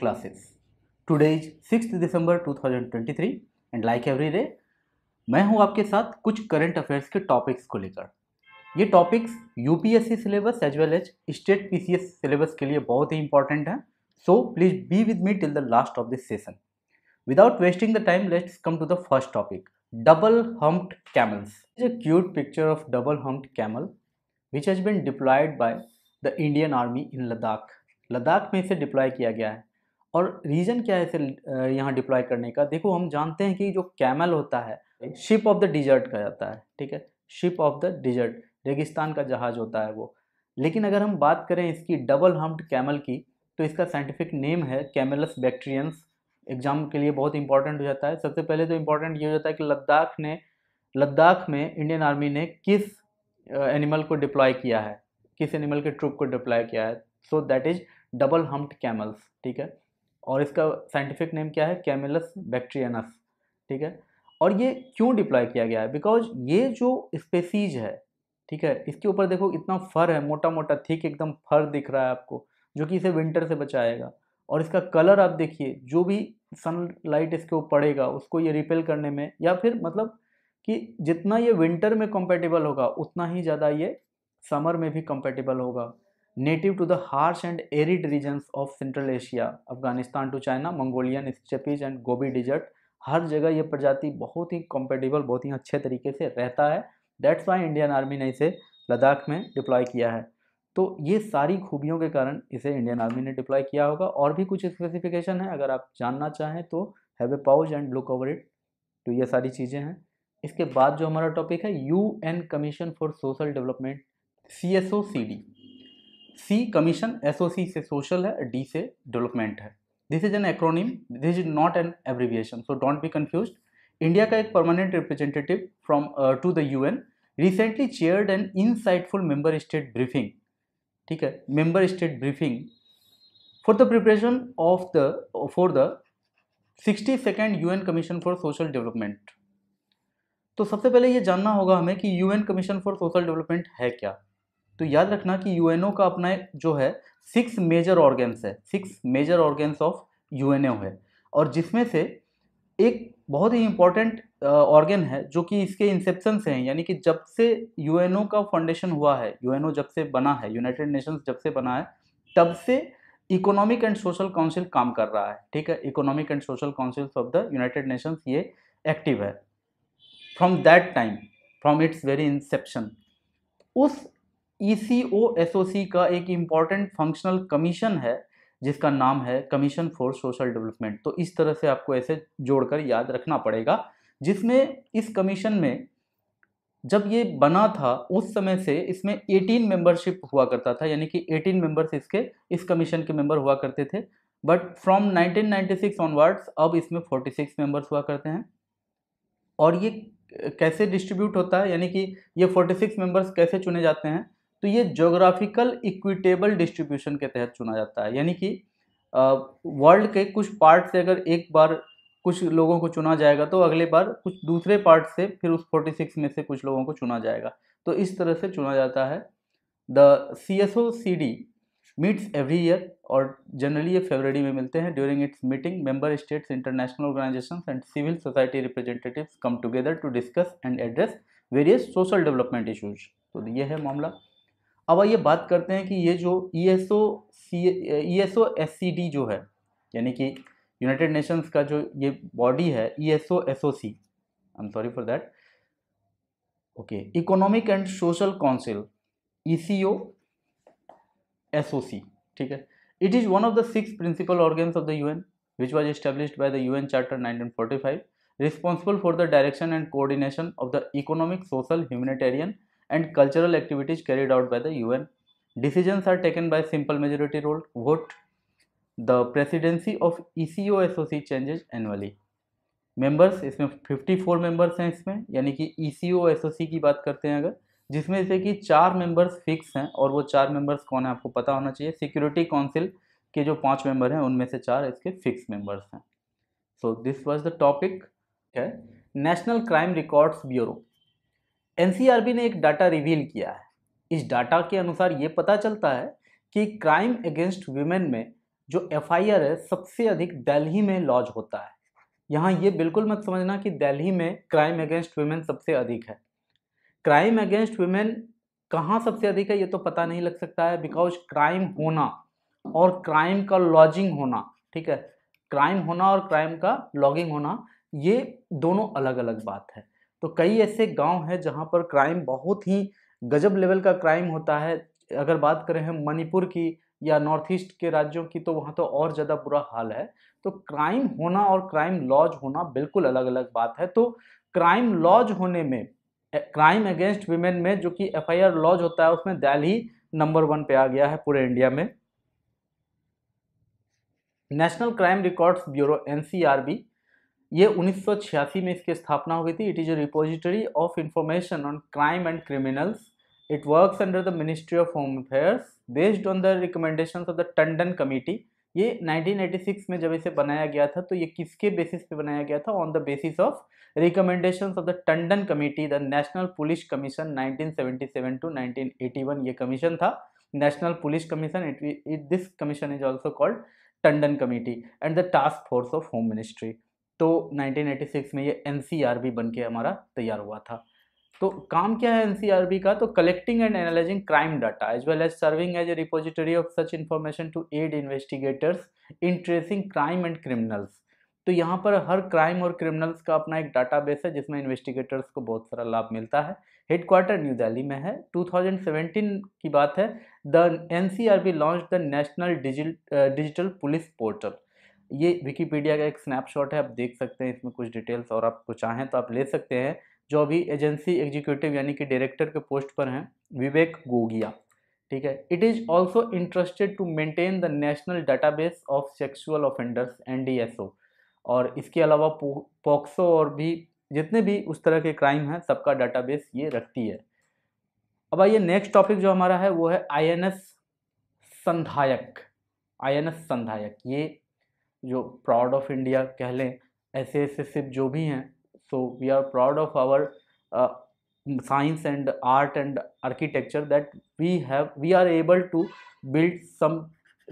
Classes today is six December 2023 and like every day मैं हूं आपके साथ कुछ करंट अफेयर्स के टॉपिक्स को लेकर ये topics UPSC syllabus as well as state PCS syllabus के लिए बहुत ही इंपॉर्टेंट है so please be with me till the last of this session without wasting the time let's come to the first topic double humped camels is a cute picture of double humped camel which has been deployed by the Indian army in Ladakh Ladakh में इसे deploy किया गया है और reason क्या है इसे यहाँ डिप्लॉय करने का देखो हम जानते हैं कि जो कैमल होता है शिप ऑफ द डिजर्ट कहा जाता है ठीक है शिप ऑफ द डिजर्ट रेगिस्तान का जहाज़ होता है वो लेकिन अगर हम बात करें इसकी डबल हम्प्ड कैमल की तो इसका साइंटिफिक नेम है कैमलस बैक्टीरियंस एग्जाम के लिए बहुत इंपॉर्टेंट हो जाता है सबसे पहले तो इम्पॉर्टेंट ये हो जाता है कि लद्दाख ने लद्दाख में इंडियन आर्मी ने किस एनिमल को डिप्लॉय किया है किस एनिमल के ट्रूप को डिप्लॉय किया है so that is double humped camels ठीक है और इसका साइंटिफिक नेम क्या है कैमिलस बैक्ट्रियनस ठीक है और ये क्यों डिप्लॉय किया गया है बिकॉज ये जो स्पेसीज है ठीक है इसके ऊपर देखो इतना फर है मोटा मोटा थिक एकदम फर दिख रहा है आपको जो कि इसे विंटर से बचाएगा और इसका कलर आप देखिए जो भी सनलाइट इसके ऊपर पड़ेगा उसको ये रिपेल करने में या फिर मतलब कि जितना ये विंटर में कंपेटेबल होगा उतना ही ज़्यादा ये समर में भी कंपेटेबल होगा native to the harsh and arid region of central Asia Afghanistan to China Mongolian steppes and Gobi desert हर जगह ये प्रजाति बहुत ही कंपेटेबल बहुत ही अच्छे तरीके से रहता है दैट्स वाई इंडियन आर्मी ने इसे लद्दाख में डिप्लॉय किया है तो ये सारी खूबियों के कारण इसे इंडियन आर्मी ने डिप्लॉय किया होगा और भी कुछ स्पेसिफिकेशन है अगर आप जानना चाहें तो have a pause and look over it तो ये सारी चीज़ें हैं इसके बाद जो हमारा टॉपिक है U N commission for social development C S O C D C commission SOC से सोशल है डी से डेवलपमेंट है this is an acronym this is not an abbreviation so don't be confuse India का एक permanent representative from to the U N recently chaired an insightful member state briefing ठीक है member state briefing for the preparation of the for the sixty second you N commission for social development तो सबसे पहले ये जानना होगा हमें कि U N commission for social development है क्या तो याद रखना कि यूएनओ का अपना जो है सिक्स मेजर ऑर्गेन्स है six major organs of UNO है और जिसमें से एक बहुत ही इम्पॉर्टेंट ऑर्गेन है जो कि इसके इंसेप्शन से हैं यानी कि जब से यूएनओ का फाउंडेशन हुआ है यूएनओ जब से बना है यूनाइटेड नेशंस जब से बना है तब से इकोनॉमिक एंड सोशल काउंसिल काम कर रहा है ठीक है economic and social councils of the United Nations ये एक्टिव है from that time from its very inception उस ई e सी का एक इम्पॉर्टेंट फंक्शनल कमीशन है जिसका नाम है कमीशन फॉर सोशल डेवलपमेंट तो इस तरह से आपको ऐसे जोड़कर याद रखना पड़ेगा जिसमें इस कमीशन में जब ये बना था उस समय से इसमें 18 मेंबरशिप हुआ करता था यानी कि 18 मेंबर्स इसके इस कमीशन के मेंबर हुआ करते थे बट फ्रॉम 1996 ऑनवर्ड्स अब इसमें 46 मेंबर्स हुआ करते हैं और ये कैसे डिस्ट्रीब्यूट होता है यानी कि ये 46 मेंबर्स कैसे चुने जाते हैं तो ये जोग्राफिकल इक्विटेबल डिस्ट्रीब्यूशन के तहत चुना जाता है यानी कि वर्ल्ड के कुछ पार्ट से अगर एक बार कुछ लोगों को चुना जाएगा तो अगले बार कुछ दूसरे पार्ट से फिर उस 46 में से कुछ लोगों को चुना जाएगा तो इस तरह से चुना जाता है the C S O C D meets every year और जनरली ये फेबररी में मिलते हैं during its meeting member states international organisation and civil society representative come together to discuss and address various social development issues तो ये है मामला अब आइए बात करते हैं कि ये जो ई एस ओ सी डी जो है यानी कि यूनाइटेड नेशंस का जो ये बॉडी है E S O S O C I am sorry for that okay economic and social council E C O S O C ठीक है it is one of the six principal organs of the U N which was U N charter nineteen forty five responsible for the direction and coordination of the economic social humanitarian and and cultural activities carried out by the UN. Decisions are taken by simple majority rule vote. The presidency of ECOSOC changes annually members इसमें 54 members हैं इसमें यानी कि E e सी की बात करते हैं अगर जिसमें से कि चार मेंबर्स फिक्स हैं और वो चार मेंबर्स कौन है आपको पता होना चाहिए सिक्योरिटी काउंसिल के जो पांच मेंबर हैं उनमें से चार इसके फिक्स मेंबर्स हैं so this was the topic है नेशनल क्राइम रिकॉर्ड्स ब्यूरो एन ने एक डाटा रिवील किया है इस डाटा के अनुसार ये पता चलता है कि क्राइम अगेंस्ट वीमेन में जो एफ है सबसे अधिक दिल्ली में लॉज होता है यहाँ ये बिल्कुल मत समझना कि दिल्ली में क्राइम अगेंस्ट वीमेन सबसे अधिक है क्राइम अगेंस्ट वीमेन कहाँ सबसे अधिक है ये तो पता नहीं लग सकता है बिकॉज क्राइम होना और क्राइम का लॉजिंग होना ठीक है क्राइम होना और क्राइम का लॉगिंग होना ये दोनों अलग अलग बात है तो कई ऐसे गांव हैं जहां पर क्राइम बहुत ही गजब लेवल का क्राइम होता है अगर बात करें हम मणिपुर की या नॉर्थ ईस्ट के राज्यों की तो वहाँ तो और ज़्यादा बुरा हाल है तो क्राइम होना और क्राइम लॉज होना बिल्कुल अलग अलग बात है तो क्राइम लॉज होने में क्राइम अगेंस्ट वीमेन में जो कि एफ लॉज होता है उसमें दिल्ली नंबर वन पे आ गया है पूरे इंडिया में national crime records bureau NCRB ये 1986 में इसकी स्थापना हुई थी it is a repository of information on crime and criminals it works under the ministry of home affairs based on the recommendation of the Tandon committee ये 1986 में जब इसे बनाया गया था तो ये किसके बेसिस पे बनाया गया था on the basis of recommendation of the Tandon committee the national police commission 1977 to 1981 ये कमीशन था national police commission it this commission is also called Tandon committee and the task force of home ministry तो 1986 में ये N बन के हमारा तैयार हुआ था तो काम क्या है एनसीआरबी का तो collecting and analysing crime data as well as serving as a repository of such information to aid investigators in tracing crime and criminals तो यहाँ पर हर क्राइम और क्रिमिनल्स का अपना एक बेस है जिसमें इन्वेस्टिगेटर्स को बहुत सारा लाभ मिलता है हेडक्वार्टर न्यू दिल्ली में है 2017 की बात है the N C R B launch the national digital police portal ये विकीपीडिया का एक स्नैपशॉट है आप देख सकते हैं इसमें कुछ डिटेल्स और आप कुछ चाहें तो आप ले सकते हैं जो अभी एजेंसी एग्जीक्यूटिव यानी कि डायरेक्टर के पोस्ट पर हैं विवेक गोगिया ठीक है it is also interested to maintain the national database of sexual offenders and और इसके अलावा पॉक्सो और भी जितने भी उस तरह के क्राइम हैं सबका डाटाबेस ये रखती है अब आइए नेक्स्ट टॉपिक जो हमारा है वो है आईएनएस संधायक आईएनएस संधायक ये जो प्राउड ऑफ इंडिया कह लें ऐसे ऐसे सिप जो भी हैं so we are proud of our science and art and architecture that we have we are able to build some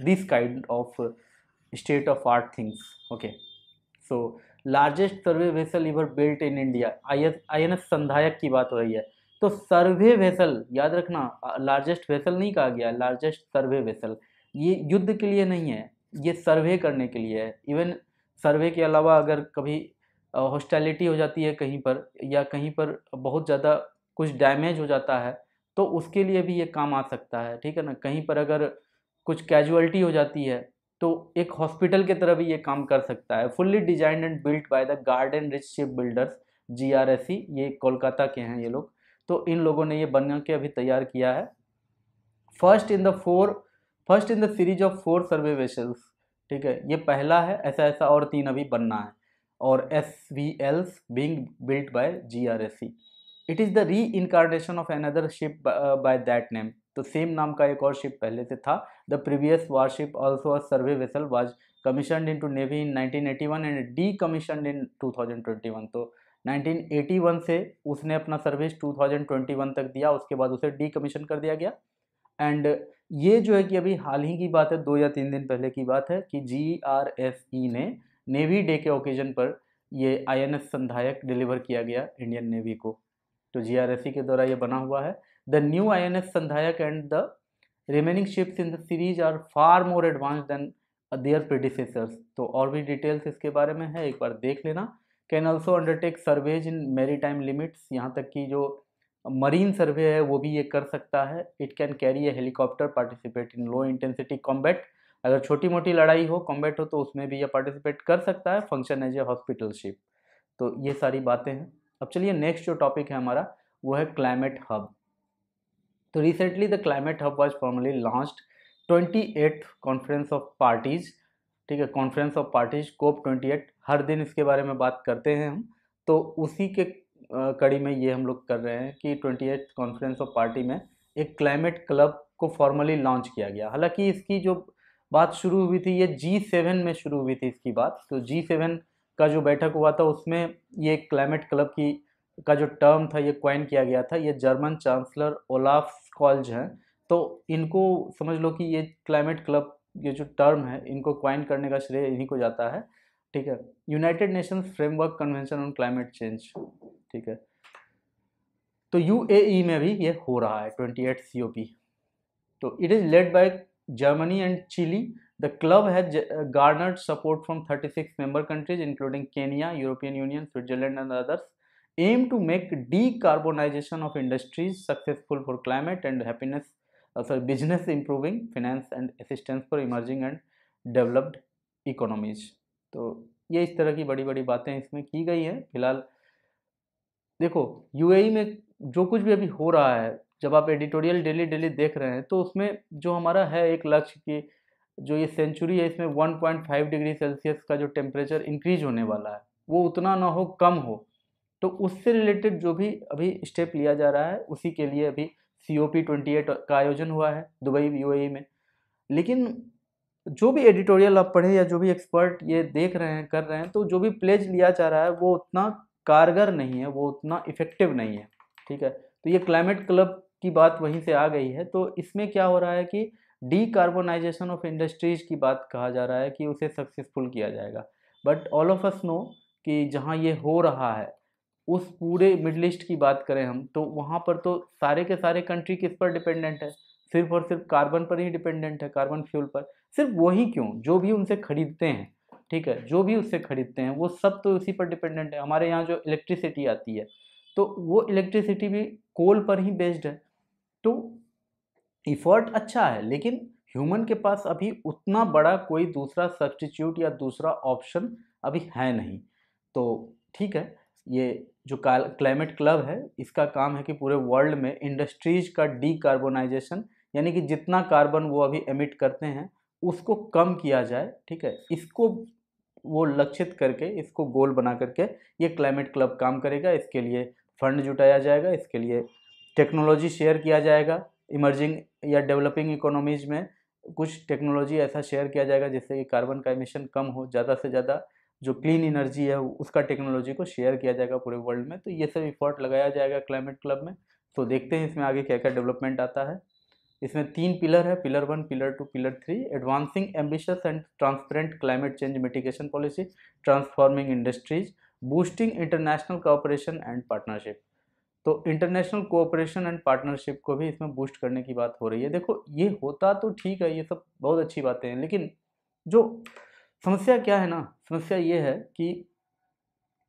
this kind of state of art things okay so largest survey vessel ever built in India I S I N S Sandhayak की बात हो रही है तो सर्वे vessel याद रखना largest vessel नहीं कहा गया लार्जेस्ट सर्वे वेसल ये युद्ध के लिए नहीं है ये सर्वे करने के लिए है इवन सर्वे के अलावा अगर कभी हॉस्टैलिटी हो जाती है कहीं पर या कहीं पर बहुत ज़्यादा कुछ डैमेज हो जाता है तो उसके लिए भी ये काम आ सकता है ठीक है ना कहीं पर अगर कुछ कैजुअलिटी हो जाती है तो एक हॉस्पिटल के तरह भी ये काम कर सकता है fully design and built by the Garden Reach Ship Builders G R S E ये कोलकाता के हैं ये लोग तो इन लोगों ने ये बना के अभी तैयार किया है first in the four first in the series of four survey vessels ठीक है ये पहला है ऐसा ऐसा और तीन अभी बनना है और S V Ls being built by G R S E it is the reincarnation of other ship by that name तो सेम नाम का एक और शिप पहले से था the previous warship also a survey vessel was commission in into navy in nineteen eighty one and decommission in two thousand twenty one तो nineteen eighty one से उसने अपना service two thousand twenty one तक दिया उसके बाद उसे D commission कर दिया गया एंड ये जो है कि अभी हाल ही की बात है दो या तीन दिन पहले की बात है कि जी आर एस ई ने नेवी डे के ओकेजन पर ये I N S Sandhayak deliver किया गया इंडियन नेवी को तो जी आर एस ई के द्वारा ये बना हुआ है the new I N S Sandhayak and the remaining ships in the series are far more advance than their predecessors तो और भी डिटेल्स इसके बारे में है एक बार देख लेना can also undertake surveys in maritime limits यहाँ तक कि जो मरीन सर्वे है वो भी ये कर सकता है it can carry a helicopter participate in low intensity combat अगर छोटी मोटी लड़ाई हो कॉम्बैट हो तो उसमें भी ये पार्टिसिपेट कर सकता है function as a hospital ship तो ये सारी बातें हैं अब चलिए नेक्स्ट जो टॉपिक है हमारा वो है क्लाइमेट हब तो recently the climate hub was formally launch twenty eight conference of parties ठीक है conference of parties COP twenty eight हर दिन इसके बारे में बात करते हैं हम तो उसी के कड़ी में ये हम लोग कर रहे हैं कि ट्वेंटी कॉन्फ्रेंस ऑफ पार्टी में एक क्लाइमेट क्लब को फॉर्मली लॉन्च किया गया हालांकि इसकी जो बात शुरू हुई थी ये जी सेवन में शुरू हुई थी इसकी बात तो जी सेवन का जो बैठक हुआ था उसमें ये क्लाइमेट क्लब की का जो टर्म था ये क्वाइन किया गया था ये जर्मन चांसलर ओलाफ स्कॉल्ज हैं तो इनको समझ लो कि ये क्लाइमेट क्लब ये जो टर्म है इनको क्वाइन करने का श्रेय इन्हीं को जाता है ठीक है United Nations framework convention on climate change ठीक है तो यू e में भी ये हो रहा है ट्वेंटी एट तो it is led by Germany and Chile the club has garnered support from 36 member countries including Kenya European Union Switzerland and others aim to make decarbonisation of industries successful for climate and happiness sorry business improving finance and assistance for emerging and developed economies तो ये इस तरह की बड़ी बड़ी बातें इसमें की गई हैं फिलहाल देखो यूएई e में जो कुछ भी अभी हो रहा है जब आप एडिटोरियल डेली डेली देख रहे हैं तो उसमें जो हमारा है एक लक्ष्य कि जो ये सेंचुरी है इसमें 1.5 डिग्री सेल्सियस का जो टेम्परेचर इंक्रीज होने वाला है वो उतना ना हो कम हो तो उससे रिलेटेड जो भी अभी स्टेप लिया जा रहा है उसी के लिए अभी C O P twenty eight का आयोजन हुआ है दुबई यू e में लेकिन जो भी एडिटोरियल आप पढ़ें या जो भी एक्सपर्ट ये देख रहे हैं कर रहे हैं तो जो भी प्लेज लिया जा रहा है वो उतना कारगर नहीं है वो उतना इफेक्टिव नहीं है ठीक है तो ये क्लाइमेट क्लब की बात वहीं से आ गई है तो इसमें क्या हो रहा है कि डी कार्बोनाइजेशन ऑफ इंडस्ट्रीज की बात कहा जा रहा है कि उसे सक्सेसफुल किया जाएगा but all of us know कि जहाँ ये हो रहा है उस पूरे मिडल ईस्ट की बात करें हम तो वहाँ पर तो सारे के सारे कंट्री किस पर डिपेंडेंट है सिर्फ और सिर्फ कार्बन पर ही डिपेंडेंट है कार्बन फ्यूल पर सिर्फ वही क्यों जो भी उनसे खरीदते हैं ठीक है जो भी उससे खरीदते हैं वो सब तो उसी पर डिपेंडेंट है हमारे यहाँ जो इलेक्ट्रिसिटी आती है तो वो इलेक्ट्रिसिटी भी कोल पर ही बेस्ड है तो इफ़र्ट अच्छा है लेकिन ह्यूमन के पास अभी उतना बड़ा कोई दूसरा सब्सटीट्यूट या दूसरा ऑप्शन अभी है नहीं तो ठीक है ये जो क्लाइमेट क्लब है इसका काम है कि पूरे वर्ल्ड में इंडस्ट्रीज का डीकार्बोनाइजेशन यानी कि जितना कार्बन वो अभी एमिट करते हैं उसको कम किया जाए ठीक है इसको वो लक्षित करके इसको गोल बना करके ये क्लाइमेट क्लब काम करेगा इसके लिए फंड जुटाया जाएगा इसके लिए टेक्नोलॉजी शेयर किया जाएगा इमर्जिंग या डेवलपिंग इकोनॉमीज में कुछ टेक्नोलॉजी ऐसा शेयर किया जाएगा जिससे कि कार्बन का इमिशन कम हो ज़्यादा से ज़्यादा जो क्लीन एनर्जी है उसका टेक्नोलॉजी को शेयर किया जाएगा पूरे वर्ल्ड में तो ये सब इफर्ट लगाया जाएगा क्लाइमेट क्लब में तो देखते हैं इसमें आगे क्या क्या डेवलपमेंट आता है इसमें तीन पिलर है pillar one pillar two pillar three advancing ambitious and transparent climate change mitigation policy transforming industries boosting international cooperation and partnership तो इंटरनेशनल कोऑपरेशन एंड पार्टनरशिप को भी इसमें बूस्ट करने की बात हो रही है देखो ये होता तो ठीक है ये सब बहुत अच्छी बातें हैं लेकिन जो समस्या क्या है ना समस्या ये है कि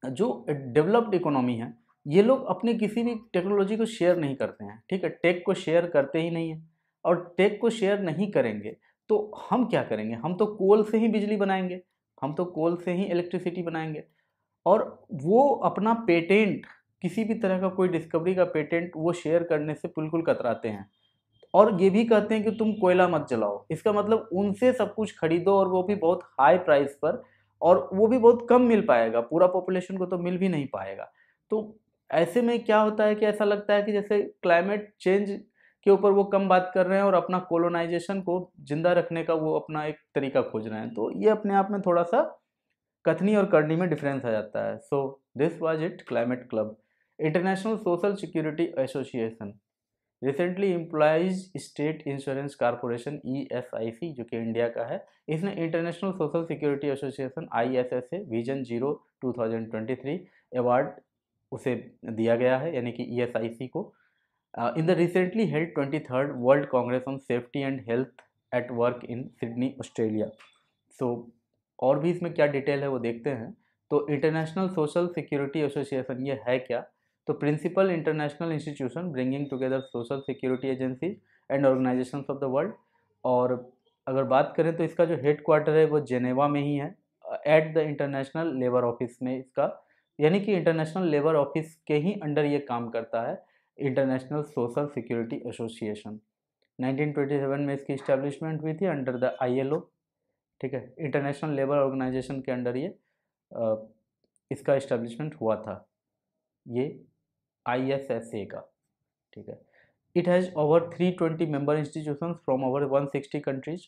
जो डेवलप्ड इकोनॉमी है ये लोग अपने किसी भी टेक्नोलॉजी को शेयर नहीं करते हैं ठीक है टेक को शेयर करते ही नहीं है और टेक को शेयर नहीं करेंगे तो हम क्या करेंगे हम तो कोल से ही बिजली बनाएंगे हम तो कोल से ही इलेक्ट्रिसिटी बनाएंगे और वो अपना पेटेंट किसी भी तरह का कोई डिस्कवरी का पेटेंट वो शेयर करने से बिल्कुल कतराते हैं और ये भी कहते हैं कि तुम कोयला मत जलाओ इसका मतलब उनसे सब कुछ खरीदो और वो भी बहुत हाई प्राइस पर और वो भी बहुत कम मिल पाएगा पूरा पॉपुलेशन को तो मिल भी नहीं पाएगा तो ऐसे में क्या होता है कि ऐसा लगता है कि जैसे क्लाइमेट चेंज के ऊपर वो कम बात कर रहे हैं और अपना कोलोनाइजेशन को जिंदा रखने का वो अपना एक तरीका खोज रहे हैं तो ये अपने आप में थोड़ा सा कथनी और करनी में डिफरेंस आ जाता है so this was it climate club international social security association recently employees state insurance corporation E S I C जो कि इंडिया का है इसने international social security association I S S A vision zero two thousand twenty three award उसे दिया गया है यानी कि ई एस आई सी को in the recently held twenty third world congress on safety and health at work in Sydney Australia so और भी इसमें क्या डिटेल है वो देखते हैं तो इंटरनेशनल सोशल सिक्योरिटी एसोसिएशन ये है क्या तो principal international institution bringing together social security agencies and organisation of the world और अगर बात करें तो इसका जो हेड क्वार्टर है वो जेनेवा में ही है at the international labour office में इसका यानी कि इंटरनेशनल लेबर ऑफिस के ही अंडर ये काम करता है इंटरनेशनल सोशल सिक्योरिटी एसोसिएशन 1927 में इसकी इस्टेब्लिशमेंट हुई थी अंडर द आईएलओ ठीक है इंटरनेशनल लेबर ऑर्गेनाइजेशन के अंडर ये आ, इसका इस्टेब्लिशमेंट हुआ था ये आईएसएसए का ठीक है it has over 320 member institution from over 160 countries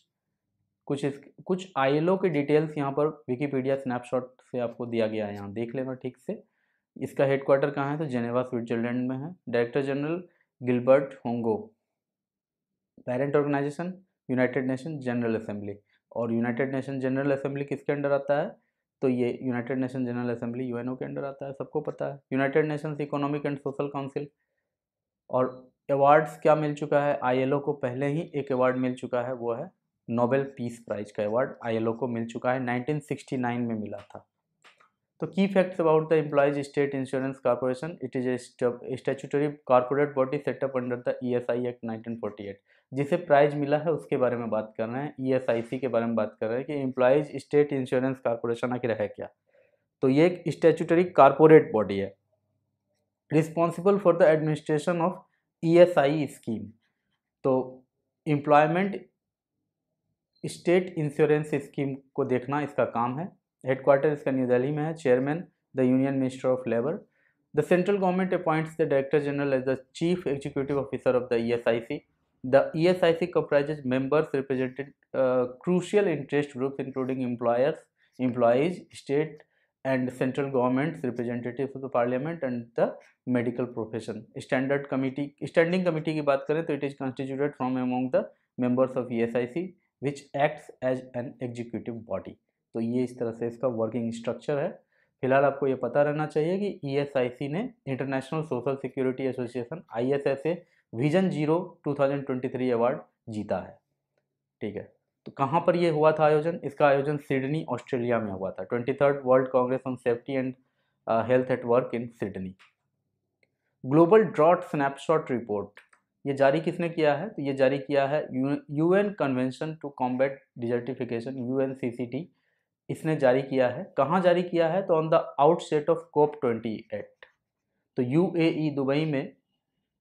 कुछ इस कुछ आईएलओ के डिटेल्स यहाँ पर विकीपीडिया स्नैपशॉट से आपको दिया गया है यहाँ देख लेना ठीक से इसका हेडक्वार्टर कहाँ है तो जेनेवा स्विट्जरलैंड में है director general Gilbert Houngbo parent organisation United Nation general assembly और यूनाइटेड नेशन जनरल असेंबली किसके अंडर आता है तो ये United Nation general assembly UNO के अंडर आता है सबको पता है United Nations economic and social council और अवार्ड्स क्या मिल चुका है आईएलओ को पहले ही एक अवार्ड मिल चुका है वो है नोबेल पीस प्राइज का अवार्ड आईएलओ को मिल चुका है 1969 में मिला था तो key facts about the employees state insurance corporation it is statutory corporate body set up under the E S I act nineteen forty eight जिसे प्राइज मिला है उसके बारे में बात कर रहे हैं ई एस आई सी के बारे में बात कर रहे हैं कि इम्प्लॉज स्टेट इंश्योरेंस कॉर्पोरेशन आखिर है क्या तो ये एक स्टैचुटरी कॉर्पोरेट बॉडी है responsible for the administration of E S I scheme तो एम्प्लॉयमेंट स्टेट इंश्योरेंस स्कीम को देखना इसका काम है हेडक्वार्टर इसका न्यू दिल्ली में है chairman the union minister of labour the central government appoints the director general as the chief executive officer of the E S I C the E S I C comprises members represented crucial interest groups including employers employees state and central government representative of the parliament and the medical profession standard committee standing committee की बात करें तो it is constituted from among the members of E S I C which acts as an executive body तो ये इस तरह से इसका वर्किंग स्ट्रक्चर है फिलहाल आपको ये पता रहना चाहिए कि ई e ने international social security association I S A vision zero three award जीता है ठीक है तो कहाँ पर ये हुआ था आयोजन इसका आयोजन सिडनी ऑस्ट्रेलिया में हुआ था twenty third world congress on safety and health at work in Sydney global drought snapshot report ये जारी किसने किया है तो ये जारी किया है U N convention to combat desertification U N C C D इसने जारी किया है कहाँ जारी किया है तो on the outset of COP twenty eight तो यू ए e दुबई में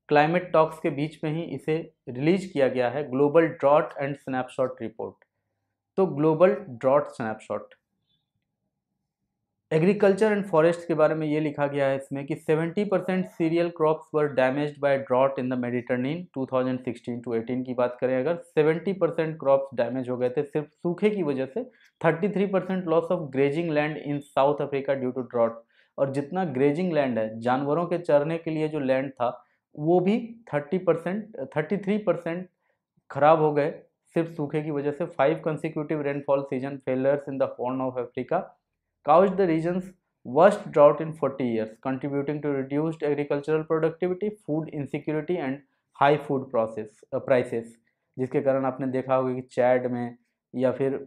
क्लाइमेट टॉक्स के बीच में ही इसे रिलीज किया गया है global drought and snapshot report तो global drought snapshot agriculture and forest के बारे में ये लिखा गया है इसमें कि 70 percent cereal crops were damaged by drought in the Mediterranean 2016 to 18 की बात करें अगर 70 परसेंट क्रॉप्स डैमेज हो गए थे सिर्फ सूखे की वजह से 33 percent loss of grazing land in South Africa due to drought और जितना ग्रेजिंग लैंड है जानवरों के चरने के लिए जो लैंड था वो भी thirty percent thirty three percent खराब हो गए सिर्फ सूखे की वजह से five consecutive rainfall season failures in the Horn of Africa caused the region's worst drought in 40 years, contributing to reduced agricultural productivity, food insecurity and high food process uh, prices. जिसके कारण आपने देखा होगा कि चैड में या फिर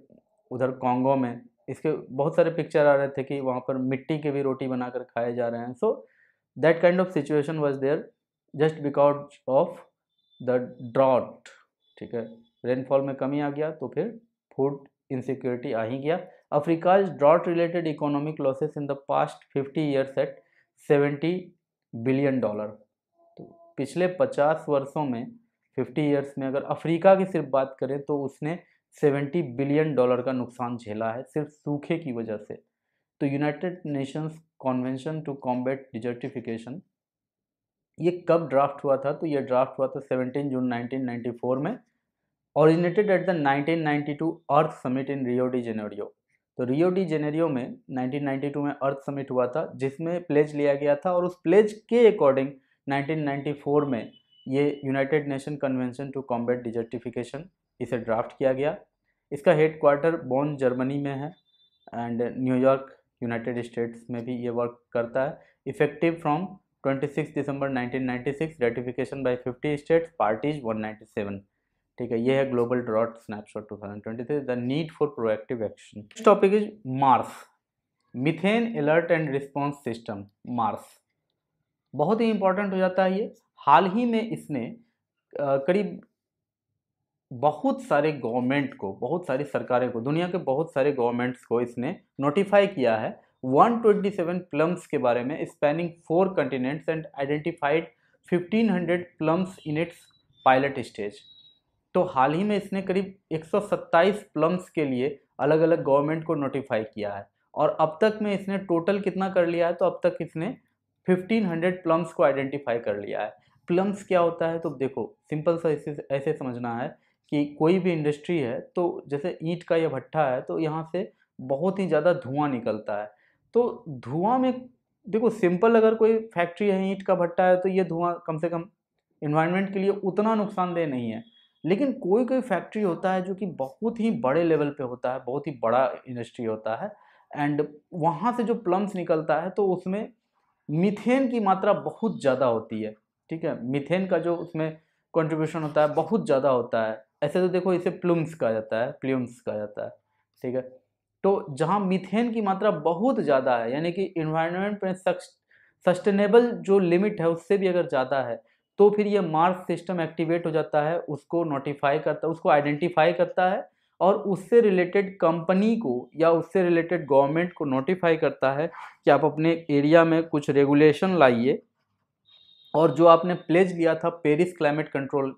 उधर कॉन्गो में इसके बहुत सारे पिक्चर आ रहे थे कि वहाँ पर मिट्टी के भी रोटी बनाकर खाए जा रहे हैं so that kind of situation was there just because of the drought ठीक है रेनफॉल में कमी आ गया तो फिर फूड इनसिक्योरिटी आ ही गया is drought related economic losses in the past 50 years at 70 billion dollar तो पिछले 50 वर्षों में 50 ईयर्स में अगर अफ्रीका की सिर्फ बात करें तो उसने 70 बिलियन डॉलर का नुकसान झेला है सिर्फ सूखे की वजह से तो United Nations convention to combat desertification ये कब ड्राफ्ट हुआ था तो ये ड्राफ्ट हुआ था 17 जून 1994 में originated at the 1992 Earth summit in Rio de Janeiro तो रियो डी जेनेरियो में 1992 में अर्थ समिट हुआ था जिसमें प्लेज लिया गया था और उस प्लेज के अकॉर्डिंग 1994 में ये United Nation convention to combat desertification इसे ड्राफ्ट किया गया इसका हेड क्वार्टर बॉन जर्मनी में है एंड न्यूयॉर्क यूनाइटेड स्टेट्स में भी ये वर्क करता है इफेक्टिव फ्रॉम 26 दिसंबर 1996 ratification by fifty states parties 197 ठीक है ये है ग्लोबल डॉट snapshot 2023 the need for proactive action topic is MARS methane alert and response system MARS बहुत ही इंपॉर्टेंट हो जाता है ये हाल ही में इसने करीब बहुत सारे गवर्नमेंट को बहुत सारी सरकारें को दुनिया के बहुत सारे गवर्नमेंट्स को इसने नोटिफाई किया है 127 प्लम्स के बारे में spanning four continents and identified 1500 plumes in its pilot stage तो हाल ही में इसने करीब 127 प्लम्स के लिए अलग अलग गवर्नमेंट को नोटिफाई किया है और अब तक में इसने टोटल कितना कर लिया है तो अब तक इसने 1500 प्लम्स को आइडेंटिफाई कर लिया है प्लम्स क्या होता है तो देखो सिंपल सा इसे ऐसे समझना है कि कोई भी इंडस्ट्री है तो जैसे ईंट का यह भट्ठा है तो यहाँ से बहुत ही ज़्यादा धुआं निकलता है तो धुआं में देखो सिंपल अगर कोई फैक्ट्री है ईंट का भट्टा है तो ये धुआं कम से कम इन्वायरमेंट के लिए उतना नुकसानदेह नहीं है लेकिन कोई कोई फैक्ट्री होता है जो कि बहुत ही बड़े लेवल पे होता है बहुत ही बड़ा इंडस्ट्री होता है एंड वहाँ से जो प्लम्स निकलता है तो उसमें मिथेन की मात्रा बहुत ज़्यादा होती है ठीक है मिथेन का जो उसमें कंट्रीब्यूशन होता है बहुत ज़्यादा होता है ऐसे तो देखो इसे प्लम्स कहा जाता है प्लम्स कहा जाता है ठीक है तो जहाँ मिथेन की मात्रा बहुत ज़्यादा है यानी कि इन्वायरमेंट में सस्टेनेबल जो लिमिट है उससे भी अगर ज़्यादा है तो फिर ये मार्स सिस्टम एक्टिवेट हो जाता है उसको नोटिफाई करता उसको आइडेंटिफाई करता है और उससे रिलेटेड कंपनी को या उससे रिलेटेड गवर्नमेंट को नोटिफाई करता है कि आप अपने एरिया में कुछ रेगुलेशन लाइए और जो आपने प्लेज लिया था पेरिस क्लाइमेट कंट्रोल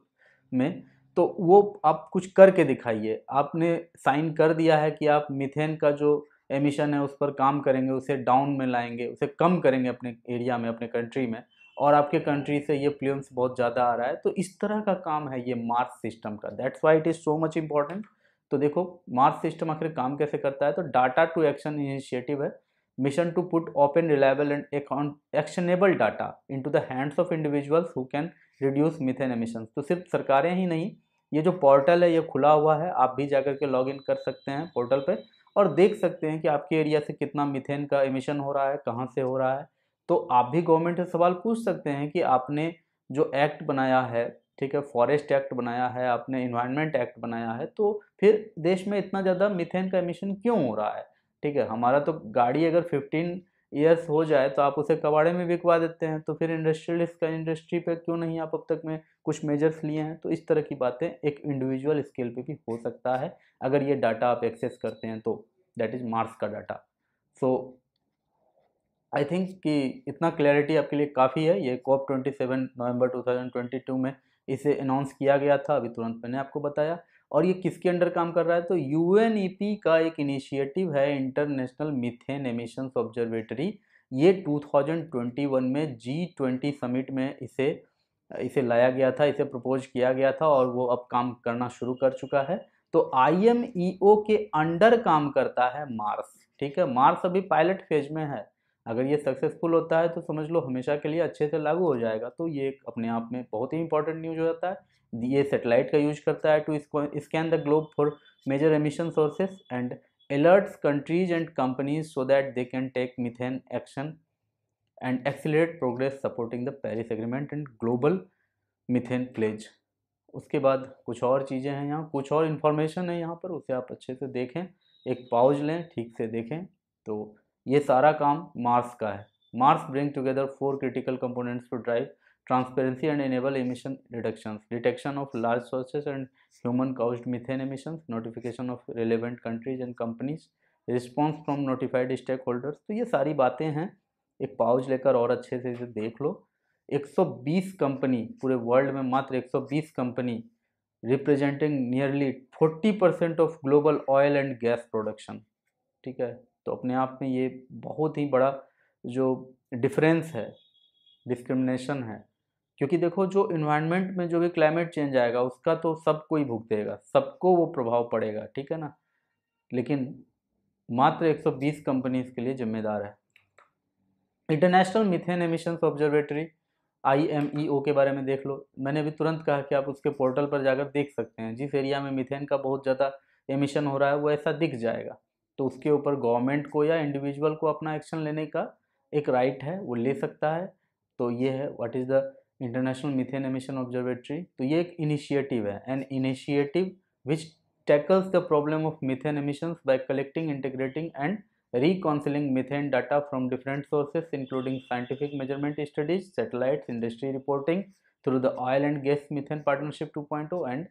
में तो वो आप कुछ करके दिखाइए आपने साइन कर दिया है कि आप मिथेन का जो एमिशन है उस पर काम करेंगे उसे डाउन में लाएंगे उसे कम करेंगे अपने एरिया में अपने कंट्री में और आपके कंट्री से ये फ्लूम्स बहुत ज़्यादा आ रहा है तो इस तरह का काम है ये मार्स सिस्टम का that's why it is so much important तो देखो मार्स सिस्टम आखिर काम कैसे करता है तो डाटा टू एक्शन इनिशिएटिव है mission to put open reliable and actionable data into the hands of individuals who can reduce methane emission तो सिर्फ सरकारें ही नहीं ये जो पोर्टल है ये खुला हुआ है आप भी जाकर के लॉग इन कर सकते हैं पोर्टल पर और देख सकते हैं कि आपके एरिया से कितना मिथेन का एमिशन हो रहा है कहाँ से हो रहा है तो आप भी गवर्नमेंट से सवाल पूछ सकते हैं कि आपने जो एक्ट बनाया है ठीक है फॉरेस्ट एक्ट बनाया है आपने इन्वायरमेंट एक्ट बनाया है तो फिर देश में इतना ज़्यादा मिथेन का एमिशन क्यों हो रहा है ठीक है हमारा तो गाड़ी अगर फिफ्टीन ईयर्स हो जाए तो आप उसे कबाड़े में बिकवा देते हैं तो फिर इंडस्ट्रियलिस्ट का इंडस्ट्री पे क्यों नहीं आप अब तक में कुछ मेजर्स लिए हैं तो इस तरह की बातें एक इंडिविजुअल स्केल पे भी हो सकता है अगर ये डाटा आप एक्सेस करते हैं तो दैट इज़ मार्स का data so so, I think कि इतना क्लैरिटी आपके लिए काफ़ी है ये कॉप ट्वेंटी सेवन नवम्बर टू थाउजेंड ट्वेंटी टू में इसे अनाउंस किया गया था अभी तुरंत मैंने आपको बताया और ये किसके अंडर काम कर रहा है तो पी e का एक इनिशिएटिव है इंटरनेशनल मिथेन एमिशंस ऑब्जर्वेटरी ये 2021 में जी ट्वेंटी समिट में इसे इसे लाया गया था इसे प्रपोज किया गया था और वो अब काम करना शुरू कर चुका है तो आई e के अंडर काम करता है मार्स ठीक है मार्स अभी पायलट फेज में है अगर ये सक्सेसफुल होता है तो समझ लो हमेशा के लिए अच्छे से लागू हो जाएगा तो ये अपने आप में बहुत ही इंपॉर्टेंट न्यूज हो जाता है ये सेटेलाइट का यूज करता है to scan the globe for major emission sources and alerts countries and companies so that they can take methane action and exceed progress supporting the Paris agreement and global methane pledge उसके बाद कुछ और चीज़ें हैं यहाँ कुछ और information है यहाँ पर उसे आप अच्छे से देखें एक पाउज लें ठीक से देखें तो ये सारा काम मार्स का है MARS bring together four critical components to drive transparency and enable emission reduction detection of large sources and human caused methane emission notification of relevant countries and companies response from notified stakeholders तो ये सारी बातें हैं एक pause लेकर और अच्छे से इसे देख लो 120 कंपनी पूरे वर्ल्ड में मात्र 120 company representing nearly 40 percent of global oil and gas production ठीक है तो अपने आप में ये बहुत ही बड़ा जो डिफरेंस है डिस्क्रिमिनेशन है क्योंकि देखो जो इन्वायरमेंट में जो भी क्लाइमेट चेंज आएगा उसका तो सब कोई भुगतेगा सबको वो प्रभाव पड़ेगा ठीक है ना लेकिन मात्र 120 कंपनीज के लिए जिम्मेदार है international methane emissions observatory O के बारे में देख लो मैंने अभी तुरंत कहा कि आप उसके पोर्टल पर जाकर देख सकते हैं जिस एरिया में मिथेन का बहुत ज़्यादा एमिशन हो रहा है वो ऐसा दिख जाएगा तो उसके ऊपर गवर्नमेंट को या इंडिविजुअल को अपना एक्शन लेने का एक राइट है वो ले हम्म। सकता है तो ये है what is the international methane emission observatory तो ये एक इनिशिएटिव है an initiative which tackles the problem of methane emission by collecting integrating and reconciling methane data from different sources including scientific measurement studies satellite industry reporting through the oil and gas methane partnership two and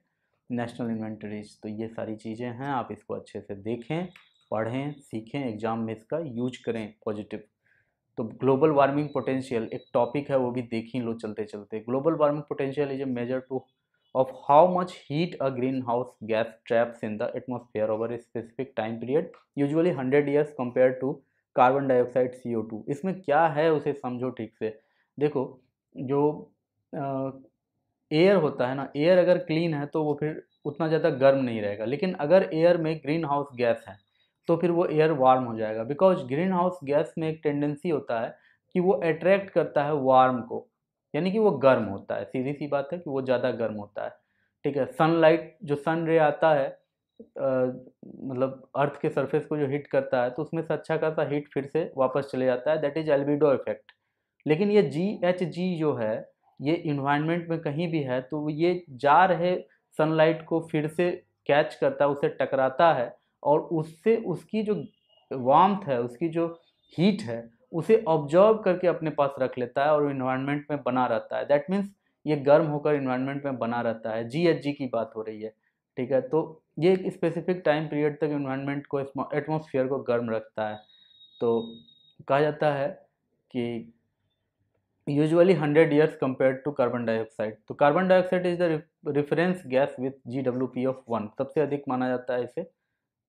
national inventories तो ये सारी चीज़ें हैं आप इसको अच्छे से देखें पढ़ें सीखें एग्ज़ाम में इसका यूज करें पॉजिटिव तो ग्लोबल वार्मिंग पोटेंशियल एक टॉपिक है वो भी देख ही लो चलते चलते global warming potential is a measure to of how much heat a greenhouse gas traps in the atmosphere over a specific time period usually hundred years compare to carbon dioxide सी इसमें क्या है उसे समझो ठीक से देखो जो एयर होता है ना एयर अगर क्लीन है तो वो फिर उतना ज़्यादा गर्म नहीं रहेगा लेकिन अगर एयर में ग्रीन हाउस गैस है तो फिर वो एयर वार्म हो जाएगा बिकॉज ग्रीन हाउस गैस में एक टेंडेंसी होता है कि वो अट्रैक्ट करता है वार्म को यानी कि वो गर्म होता है सीधी सी बात है कि वो ज़्यादा गर्म होता है ठीक है सनलाइट जो सन रे आता है आ, मतलब अर्थ के सरफेस को जो हीट करता है तो उसमें से अच्छा खासा हीट फिर से वापस चले जाता है दैट इज एल्बिडो इफेक्ट लेकिन ये जी एच जी जो है ये इन्वायरमेंट में कहीं भी है तो ये जा रहे सनलाइट को फिर से कैच करता है उसे टकराता है और उससे उसकी जो वार्मथ है उसकी जो हीट है उसे ऑब्जॉर्व करके अपने पास रख लेता है और इन्वायरमेंट में बना रहता है दैट मीन्स ये गर्म होकर इन्वायरमेंट में बना रहता है जी एच जी की बात हो रही है ठीक है तो ये एक स्पेसिफिक टाइम पीरियड तक इन्वायरमेंट को एटमोसफियर को गर्म रखता है तो कहा जाता है कि usually hundred years compared to carbon dioxide तो carbon dioxide is the reference gas with G W P of one सबसे अधिक माना जाता है इसे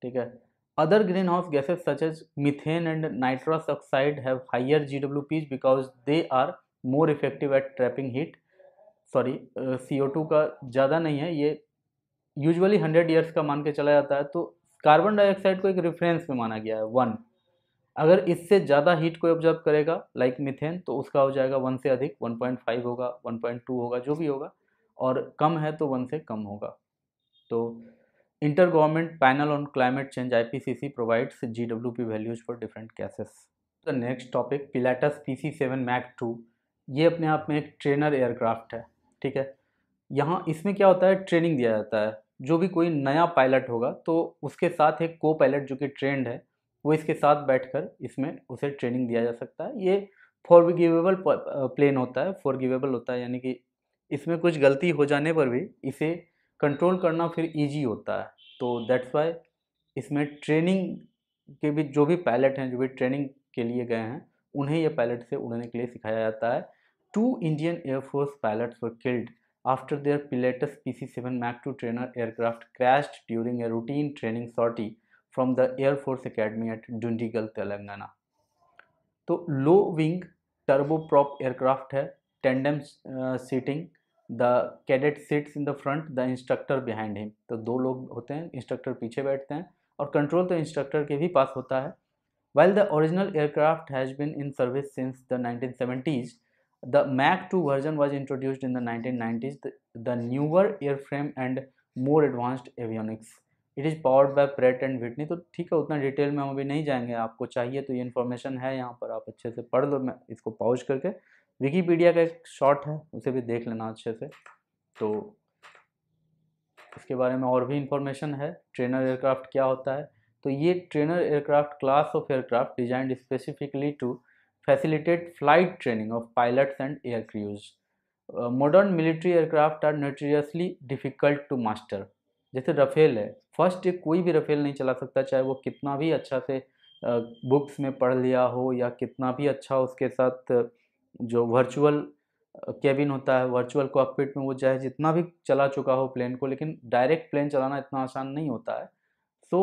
ठीक है other green gases such as methane and methane oxide have higher G W Ps because they are more effective at trapping heat sorry C O two का ज़्यादा नहीं है ये यूजली हंड्रेड ईयर्स का मान के चला जाता है तो कार्बन डाइऑक्साइड को एक रेफरेंस में माना गया है वन अगर इससे ज़्यादा हीट को ऑब्जर्व करेगा लाइक like मिथेन तो उसका हो जाएगा वन से अधिक वन पॉइंट फाइव होगा वन पॉइंट टू होगा जो भी होगा और कम है तो वन से कम होगा तो inter government Intergovernment C on Climate Change IPCC provides values for different different next topic next P C seven Mk two ये अपने आप में एक ट्रेनर एयरक्राफ्ट है ठीक है यहाँ इसमें क्या होता है ट्रेनिंग दिया जाता है जो भी कोई नया पायलट होगा तो उसके साथ एक को पायलट जो कि ट्रेंड है वो इसके साथ बैठकर इसमें उसे ट्रेनिंग दिया जा सकता है ये फॉरगिवेबल प्लेन होता है फॉरगिवेबल होता है यानी कि इसमें कुछ गलती हो जाने पर भी इसे कंट्रोल करना फिर ईजी होता है तो दैट्स वाई इसमें ट्रेनिंग के भी जो भी पायलट हैं जो भी ट्रेनिंग के लिए गए हैं उन्हें यह पायलट से उड़ने के लिए सिखाया जाता है two Indian air force pilots were killed after their Pilatus P C seven Mk two trainer aircraft crash during a routine training sortie from the air force academy at Dundigal, Telangana तो लो विंग टर्बोप्रॉप एयरक्राफ्ट है tandem seating uh, the cadet sits in the front the instructor behind him तो दो लोग होते हैं instructor पीछे बैठते हैं और कंट्रोल तो इंस्ट्रक्टर के भी पास होता है well the original aircraft has been in service since the nineteen seventies the Mk two version was introduced in the nineteen nineties the newer air frame and more advanced avionics it is powered by Pratt and Whitney तो ठीक है उतना detail में हम अभी नहीं जाएंगे आपको चाहिए तो ये इन्फॉर्मेशन है यहाँ पर आप अच्छे से पढ़ लो मैं इसको पाउच करके विकीपीडिया का एक शॉर्ट है उसे भी देख लेना अच्छे से तो इसके बारे में और भी इंफॉर्मेशन है ट्रेनर एयरक्राफ्ट क्या होता है तो ये trainer aircraft class of aircraft designed specifically to facilitate flight training of pilots and air crews modern military aircraft are notoriously difficult to master जैसे रफेल है फर्स्ट एक कोई भी रफेल नहीं चला सकता चाहे वो कितना भी अच्छा से बुक्स में पढ़ लिया हो या कितना भी अच्छा उसके साथ जो वर्चुअल केबिन होता है वर्चुअल कॉकपिट में वो चाहे जितना भी चला चुका हो प्लेन को लेकिन डायरेक्ट प्लेन चलाना इतना आसान नहीं होता है so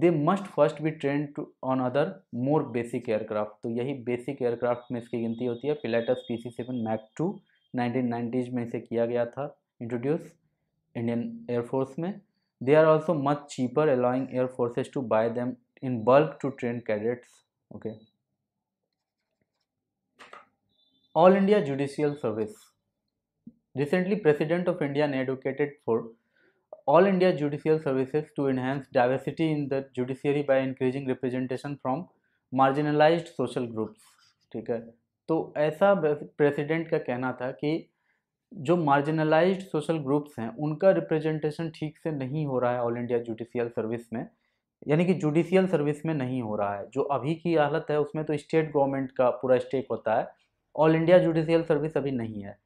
they must first be train to on other more basic aircraft तो यही बेसिक एयरक्राफ्ट में इसकी गिनती होती है Pilatus P C seven Mk two nineteen nineties में इसे किया गया था इंट्रोड्यूस इंडियन एयरफोर्स में they are also much cheaper allowing air forces to buy them in bulk to train cadets okay all India judicial service recently president of India ने advocated for all India judicial services to enhance diversity in the judiciary by increasing representation from marginalise social groups ठीक है तो ऐसा president का कहना था कि जो मार्जिनलाइज सोशल ग्रुप्स हैं उनका रिप्रेजेंटेशन ठीक से नहीं हो रहा है ऑल इंडिया जुडिशियल सर्विस में यानी कि जुडिशियल सर्विस में नहीं हो रहा है जो अभी की हालत है उसमें तो स्टेट गवर्नमेंट का पूरा स्टेक होता है ऑल इंडिया जुडिशियल सर्विस अभी नहीं है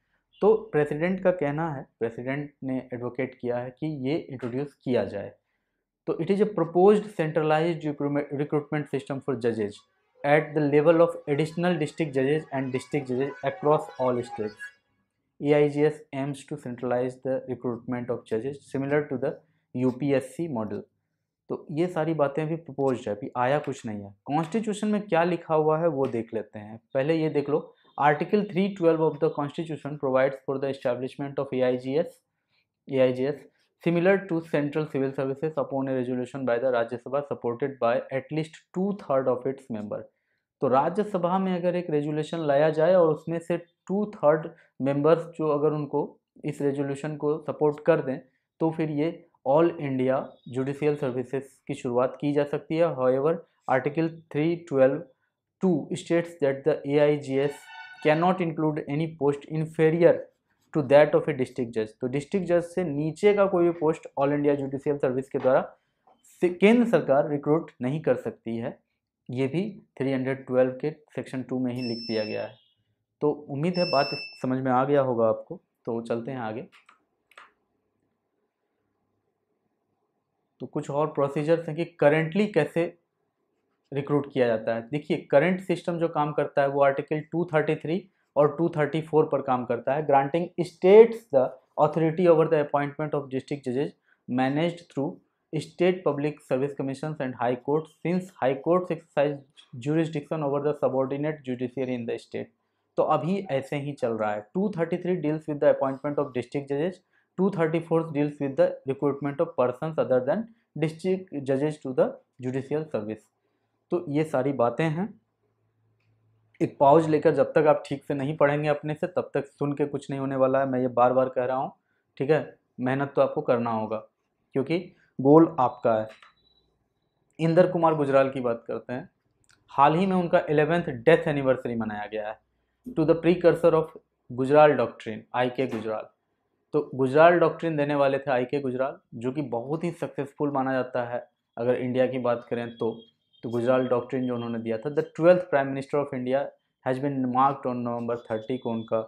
तो प्रेसिडेंट का कहना है प्रेसिडेंट ने एडवोकेट किया है कि ये इंट्रोड्यूस किया जाए तो it is a proposed centralise recruitment system for जजेज at the level of additional district जजेज and district जजेज across all states centralise the recruitment of जजेज similar to the U P S C model तो ये सारी बातें अभी propose है अभी आया कुछ नहीं है कॉन्स्टिट्यूशन में क्या लिखा हुआ है वो देख लेते हैं पहले ये देख लो article three twelve of the constitution provides for the establishment of A I similar to central civil services upon a resolution by the Rajya Sabha supported by at least two third of its member तो राज्यसभा में अगर एक resolution लाया जाए और उसमें से to third members जो अगर उनको इस रेजोल्यूशन को सपोर्ट कर दें तो फिर ये ऑल इंडिया जुडिशियल सर्विसेज की शुरुआत की जा सकती है however article three twelve two states that the A I J S cannot include any post inferior to that of a district जज तो डिस्ट्रिक्ट जज से नीचे का कोई भी post all India judicial service के द्वारा केंद्र सरकार रिक्रूट नहीं कर सकती है ये भी 312 के सेक्शन टू में ही लिख दिया गया है तो उम्मीद है बात समझ में आ गया होगा आपको तो चलते हैं आगे तो कुछ और प्रोसीजर्स हैं कि करेंटली कैसे रिक्रूट किया जाता है देखिए करंट सिस्टम जो काम करता है वो आर्टिकल 233 और 234 पर काम करता है granting states the authority over the appointment of district जजेज manage through state public service commission and high court since high court exercise jurisdiction over the subordinate judiciary in the state तो अभी ऐसे ही चल रहा है to thirty deals with the appointment of district जजेज to thirty deals with the recruitment of person other than district जजेज to the judicial service तो ये सारी बातें हैं एक पाउज लेकर जब तक आप ठीक से नहीं पढ़ेंगे अपने से तब तक सुन के कुछ नहीं होने वाला है मैं ये बार बार कह रहा हूँ ठीक है मेहनत तो आपको करना होगा क्योंकि गोल आपका है इंदर कुमार गुजराल की बात करते हैं हाल ही में उनका एलेवेंथ डेथ एनिवर्सरी मनाया गया है to the precursor of Gujral doctrine I K Gujral तो गुजराल डॉक्ट्रिन देने वाले थे आई के गुजराल जो कि बहुत ही सक्सेसफुल माना जाता है अगर इंडिया की बात करें तो तो गुजराल डॉक्ट्रिन जो उन्होंने दिया था the twelfth prime minister of India has been marked on November thirty को उनका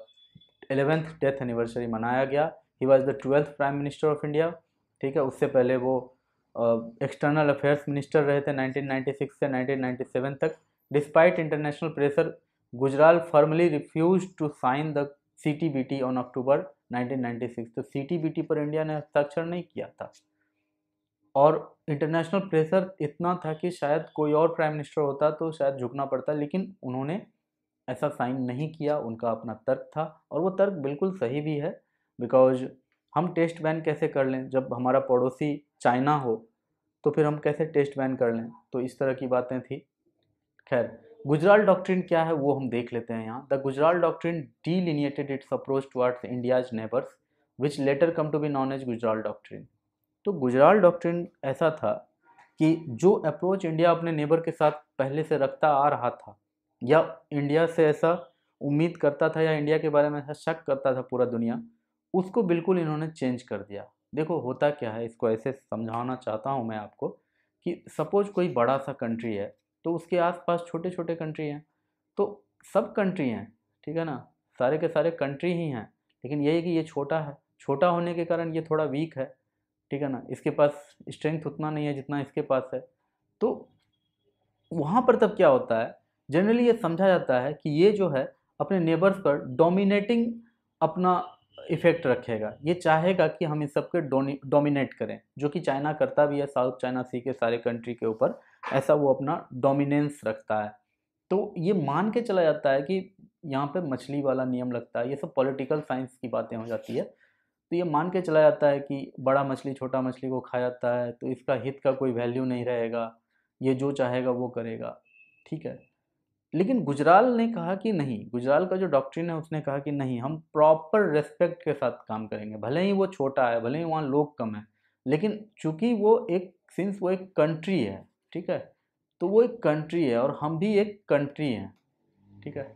एलेवेंथ डेथ एनिवर्सरी मनाया गया he was the twelfth prime minister of India ठीक है उससे पहले वो एक्सटर्नल अफेयर्स मिनिस्टर रहे थे 1996 से 1997 तक despite international pressure Gujral formally refuse to sign the C T B T on October 1996 तो सी टी बी टी पर इंडिया ने हस्ताक्षर नहीं किया था और इंटरनेशनल प्रेशर इतना था कि शायद कोई और प्राइम मिनिस्टर होता तो शायद झुकना पड़ता लेकिन उन्होंने ऐसा साइन नहीं किया उनका अपना तर्क था और वो तर्क बिल्कुल सही भी है बिकॉज हम टेस्ट बैन कैसे कर लें जब हमारा पड़ोसी चाइना हो तो फिर हम कैसे टेस्ट बैन कर लें तो इस तरह की बातें थी खैर गुजराल डॉक्ट्रिन क्या है वो हम देख लेते हैं यहाँ the Gujral doctrine delineated its approach towards India's neighbours which later come to be known as Gujral doctrine तो गुजराल डॉक्ट्रिन ऐसा था कि जो अप्रोच इंडिया अपने नेबर के साथ पहले से रखता आ रहा था या इंडिया से ऐसा उम्मीद करता था या इंडिया के बारे में ऐसा शक करता था पूरा दुनिया उसको बिल्कुल इन्होंने चेंज कर दिया देखो होता क्या है इसको ऐसे समझाना चाहता हूँ मैं आपको कि सपोज कोई बड़ा सा कंट्री है तो उसके आसपास छोटे छोटे कंट्री हैं तो सब कंट्री हैं ठीक है ना सारे के सारे कंट्री ही हैं लेकिन यही कि ये छोटा है छोटा होने के कारण ये थोड़ा वीक है ठीक है ना इसके पास स्ट्रेंथ उतना नहीं है जितना इसके पास है तो वहाँ पर तब क्या होता है जनरली ये समझा जाता है कि ये जो है अपने नेबर्स पर डोमिनेटिंग अपना इफ़ेक्ट रखेगा ये चाहेगा कि हम इन सब के डोमिनेट करें जो कि चाइना करता भी है साउथ चाइना सी के सारे कंट्री के ऊपर ऐसा वो अपना डोमिनेंस रखता है तो ये मान के चला जाता है कि यहाँ पे मछली वाला नियम लगता है ये सब पॉलिटिकल साइंस की बातें हो जाती है तो ये मान के चला जाता है कि बड़ा मछली छोटा मछली को खा जाता है तो इसका हित का कोई वैल्यू नहीं रहेगा ये जो चाहेगा वो करेगा ठीक है लेकिन गुजराल ने कहा कि नहीं गुजराल का जो डॉक्ट्रिन है उसने कहा कि नहीं हम प्रॉपर रेस्पेक्ट के साथ काम करेंगे भले ही वो छोटा है भले ही वहाँ लोग कम है लेकिन चूंकि वो एक सिंस वो एक कंट्री है ठीक है तो वो एक कंट्री है और हम भी एक कंट्री हैं ठीक है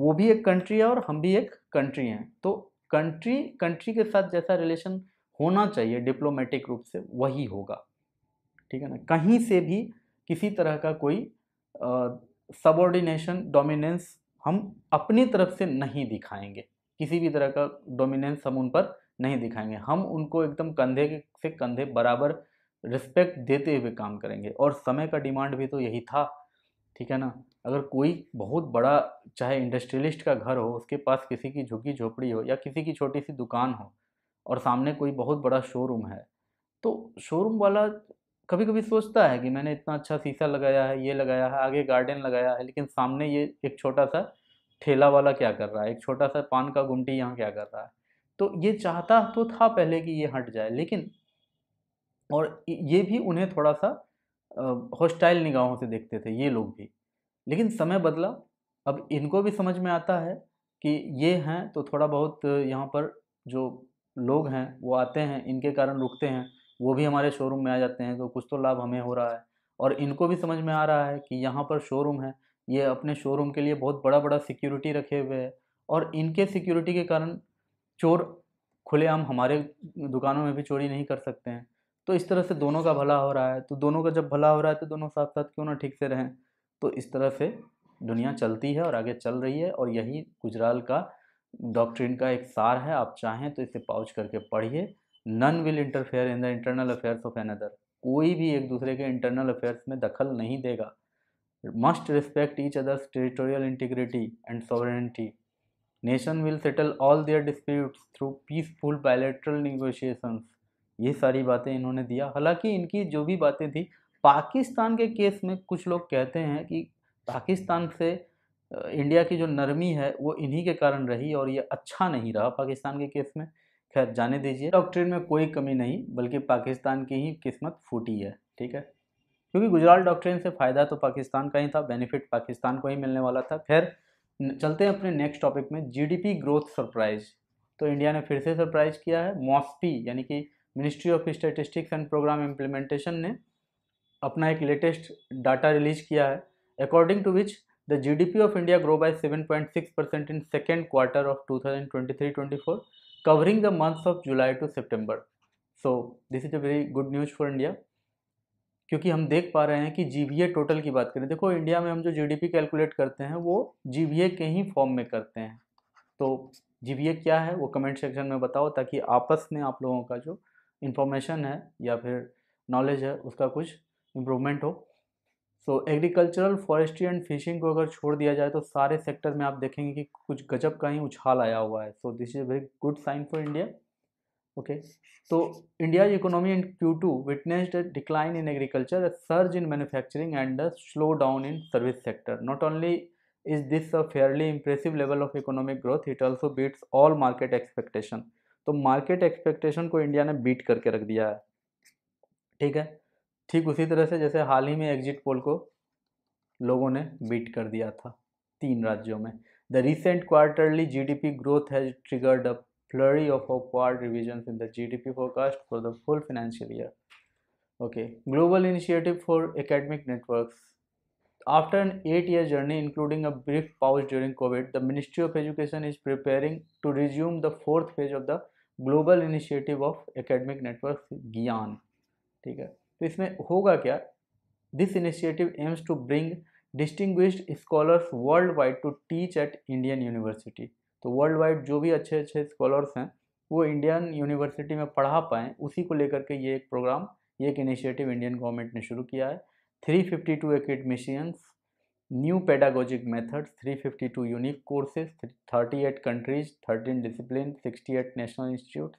वो भी एक कंट्री है और हम भी एक कंट्री हैं तो कंट्री कंट्री के साथ जैसा रिलेशन होना चाहिए डिप्लोमेटिक रूप से वही होगा ठीक है ना कहीं से भी किसी तरह का कोई सबॉर्डिनेशन डोमिनेंस हम अपनी तरफ से नहीं दिखाएंगे किसी भी तरह का डोमिनेंस हम उन पर नहीं दिखाएंगे हम उनको एकदम कंधे से कंधे बराबर रिस्पेक्ट देते हुए काम करेंगे और समय का डिमांड भी तो यही था ठीक है ना अगर कोई बहुत बड़ा चाहे इंडस्ट्रियलिस्ट का घर हो उसके पास किसी की झुकी झोपड़ी हो या किसी की छोटी सी दुकान हो और सामने कोई बहुत बड़ा शोरूम है तो शोरूम वाला कभी कभी सोचता है कि मैंने इतना अच्छा शीशा लगाया है ये लगाया है आगे गार्डन लगाया है लेकिन सामने ये एक छोटा सा ठेला वाला क्या कर रहा है एक छोटा सा पान का गुमटी यहाँ क्या कर रहा है तो ये चाहता तो था पहले कि ये हट जाए लेकिन और ये भी उन्हें थोड़ा सा हॉस्टाइल निगाहों से देखते थे ये लोग भी लेकिन समय बदला अब इनको भी समझ में आता है कि ये हैं तो थोड़ा बहुत यहाँ पर जो लोग हैं वो आते हैं इनके कारण रुकते हैं वो भी हमारे शोरूम में आ जाते हैं तो कुछ तो लाभ हमें हो रहा है और इनको भी समझ में आ रहा है कि यहाँ पर शोरूम है ये अपने शोरूम के लिए बहुत बड़ा बड़ा सिक्योरिटी रखे हुए है और इनके सिक्योरिटी के कारण चोर खुलेआम हमारे दुकानों में भी चोरी नहीं कर सकते हैं तो इस तरह से दोनों का भला हो रहा है तो दोनों का जब भला हो रहा है तो दोनों साथ साथ क्यों ना ठीक से रहें तो इस तरह से दुनिया चलती है और आगे चल रही है और यही गुजराल का डॉक्ट्रिन का एक सार है आप चाहें तो इसे पाउच करके पढ़िए none will interfere in the internal affairs of another कोई भी एक दूसरे के इंटरनल अफेयर्स में दखल नहीं देगा must respect each other's territorial integrity and sovereignty nation will settle all their disputes through peaceful bilateral negotiations ये सारी बातें इन्होंने दिया हालांकि इनकी जो भी बातें थी पाकिस्तान के केस में कुछ लोग कहते हैं कि पाकिस्तान से इंडिया की जो नरमी है वो इन्हीं के कारण रही और ये अच्छा नहीं रहा पाकिस्तान के केस में खैर जाने दीजिए डॉक्ट्रिन में कोई कमी नहीं बल्कि पाकिस्तान की ही किस्मत फूटी है ठीक है क्योंकि गुजरात डॉक्ट्रिन से फ़ायदा तो पाकिस्तान का ही था बेनिफिट पाकिस्तान को ही मिलने वाला था खैर चलते हैं अपने नेक्स्ट टॉपिक में जीडीपी ग्रोथ सरप्राइज तो इंडिया ने फिर से सरप्राइज किया है मॉस्पी यानी कि ministry of statistics and programme implementation ने अपना एक लेटेस्ट डाटा रिलीज किया है according to which the GDP of India grow by 7.6 percent in second quarter of 2023-24 covering the months of July to September. So this is a very good news for India क्योंकि हम देख पा रहे हैं कि जी total की बात करें देखो इंडिया में हम जो जी कैलकुलेट करते हैं वो जी के ही फॉर्म में करते हैं तो जी क्या है वो कमेंट सेक्शन में बताओ ताकि आपस में आप लोगों का जो इंफॉर्मेशन है या फिर नॉलेज है उसका कुछ इम्प्रूवमेंट हो so agricultural forestry and fishing को अगर छोड़ दिया जाए तो सारे सेक्टर में आप देखेंगे कि कुछ गजब का ही उछाल आया हुआ है so this is very good sign for India okay तो India economy and Q two witnessed decline in agriculture surge in manufacturing and slow down in service sector not only is this a fairly impressive level of economic growth it also beats all market expectation तो market expectation को India ने beat करके रख दिया है ठीक है ठीक उसी तरह से जैसे हाल ही में एग्जिट पोल को लोगों ने बीट कर दिया था तीन राज्यों में the recent quarterly G D P growth has triggered a flurry of a क्वार revision in the G D P forecast for the full financial year okay global initiative for academic network after an eight year journey including a brief pause during Covid the ministry of education is preparing to resume the fourth phase of the global initiative of academic network GIAN ठीक है तो इसमें होगा क्या this initiative aims to bring distinguished scholars world wide to teach at Indian university तो world wide जो भी अच्छे अच्छे स्कॉलर्स हैं वो इंडियन यूनिवर्सिटी में पढ़ा पाएँ उसी को लेकर के ये एक प्रोग्राम ये एक इनिशिएटिव इंडियन गवर्नमेंट ने शुरू किया है 352 fifty two academicians new pedagogic method 352 unique courses thirty eight countries thirteen discipline sixty eight national institute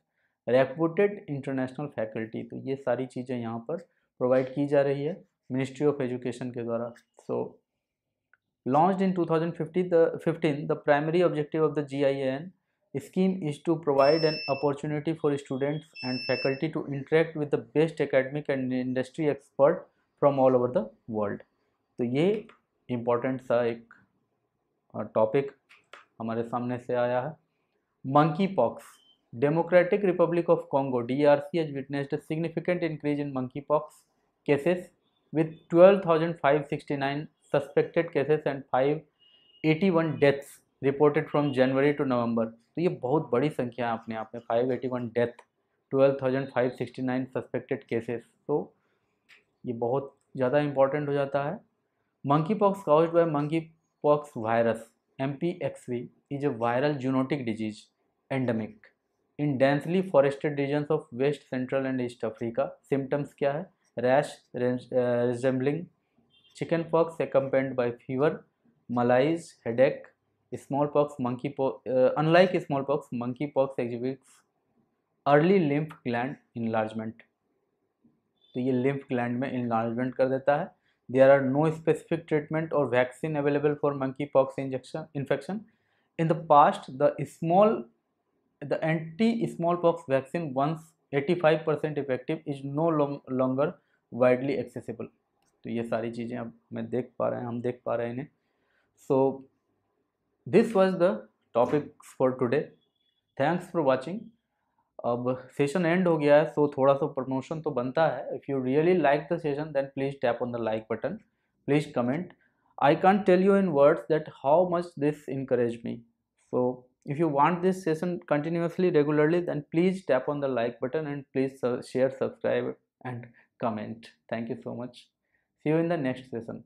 reputed international faculty तो ये सारी चीज़ें यहाँ पर प्रोवाइड की जा रही है मिनिस्ट्री ऑफ एजुकेशन के द्वारा so launch in two thousand the fifteen the primary objective of the G I N scheme is to provide an opportunity for students and faculty to interact with the best academic and industry expert from all over the world तो ये important सा एक topic हमारे सामने से आया है monkey pox democratic republic of Congo D R C has witnessed significant increase in monkey pox cases with twelve thousand five sixty nine suspected cases and five eighty one deaths reported from January to November तो ये बहुत बड़ी संख्या है अपने आप में five eighty one death nine suspected cases तो ये बहुत ज़्यादा इम्पॉर्टेंट हो जाता है monkey monkeypox caused by pox virus M P X V is a viral zoonotic disease endemic in densely forested regions of west central and east Africa symptoms क्या है rash resembling chicken pox accompanied by fever malaise headache small pox monkey pox unlike small pox monkey pox exhibits early lymph gland enlargement तो ये lymph gland में enlargement कर देता है There are no specific treatment or vaccine available for monkeypox injection infection. In the past, the small the anti-smallpox vaccine once 85% effective is no long, longer widely accessible. तो ये सारी चीज़ें अब मैं देख पा रहे हैं हम देख पा रहे हैं इन्हें so this was the topics for today thanks for watching अब सेशन एंड हो गया है सो तो थोड़ा सा प्रमोशन तो बनता है if you really like the session then please tap on the like button please comment I can tell you in words that how much this encourage me so if you want this session continuously regularly then please tap on the like button and please share subscribe and comment thank you so much see you in the next session